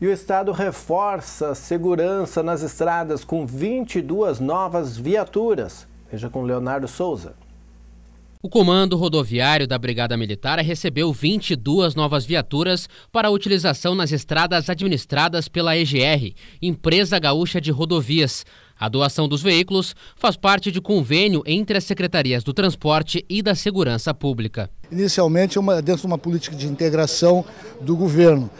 E o Estado reforça a segurança nas estradas com 22 novas viaturas. Veja com Leonardo Souza. O Comando Rodoviário da Brigada Militar recebeu 22 novas viaturas para utilização nas estradas administradas pela EGR, Empresa Gaúcha de Rodovias. A doação dos veículos faz parte de convênio entre as secretarias do Transporte e da Segurança Pública. Inicialmente, é uma, dentro de uma política de integração do governo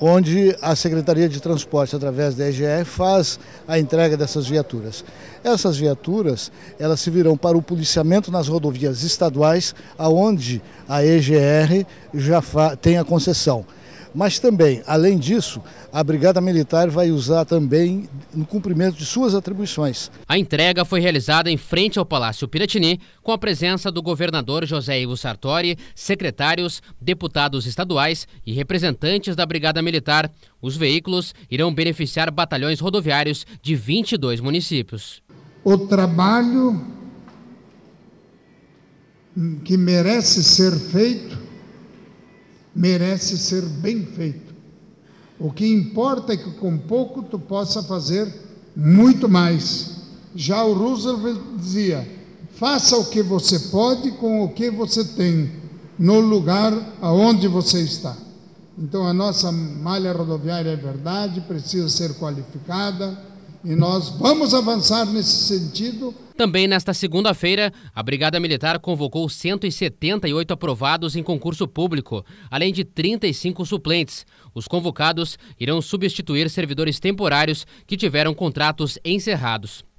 onde a Secretaria de Transporte, através da EGR faz a entrega dessas viaturas. Essas viaturas, elas virão para o policiamento nas rodovias estaduais, aonde a EGR já tem a concessão. Mas também, além disso, a Brigada Militar vai usar também no cumprimento de suas atribuições. A entrega foi realizada em frente ao Palácio Piratini, com a presença do governador José Ivo Sartori, secretários, deputados estaduais e representantes da Brigada Militar. Os veículos irão beneficiar batalhões rodoviários de 22 municípios. O trabalho que merece ser feito merece ser bem feito. O que importa é que com pouco tu possa fazer muito mais. Já o Roosevelt dizia: faça o que você pode com o que você tem, no lugar aonde você está. Então a nossa malha rodoviária é verdade, precisa ser qualificada e nós vamos avançar nesse sentido. Também nesta segunda-feira, a Brigada Militar convocou 178 aprovados em concurso público, além de 35 suplentes. Os convocados irão substituir servidores temporários que tiveram contratos encerrados.